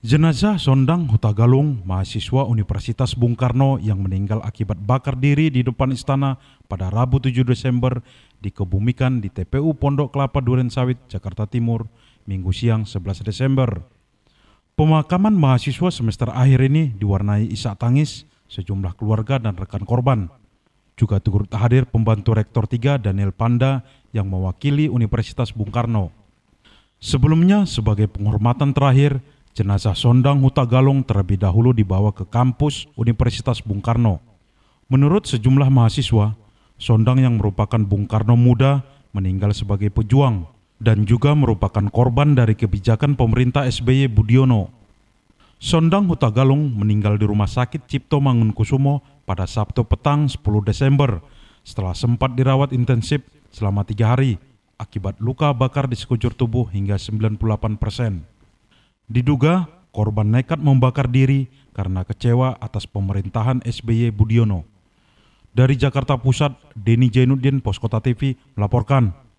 Jenazah Sondang Huta Galung, mahasiswa Universitas Bung Karno yang meninggal akibat bakar diri di depan istana pada Rabu 7 Desember dikebumikan di TPU Pondok Kelapa Duren Sawit, Jakarta Timur, Minggu siang 11 Desember. Pemakaman mahasiswa semester akhir ini diwarnai isak tangis sejumlah keluarga dan rekan korban. Juga turut hadir pembantu Rektor 3 Daniel Panda yang mewakili Universitas Bung Karno. Sebelumnya, sebagai penghormatan terakhir, Jenazah Sondang Huta Galung terlebih dahulu dibawa ke kampus Universitas Bung Karno. Menurut sejumlah mahasiswa, Sondang yang merupakan Bung Karno muda meninggal sebagai pejuang dan juga merupakan korban dari kebijakan pemerintah SBY Budiono. Sondang Huta Galung meninggal di Rumah Sakit Cipto Mangunkusumo pada Sabtu petang 10 Desember setelah sempat dirawat intensif selama tiga hari akibat luka bakar di sekujur tubuh hingga 98 persen. Diduga korban nekat membakar diri karena kecewa atas pemerintahan SBY Budiono. Dari Jakarta Pusat, Deni Jainuddin, Poskota TV, melaporkan.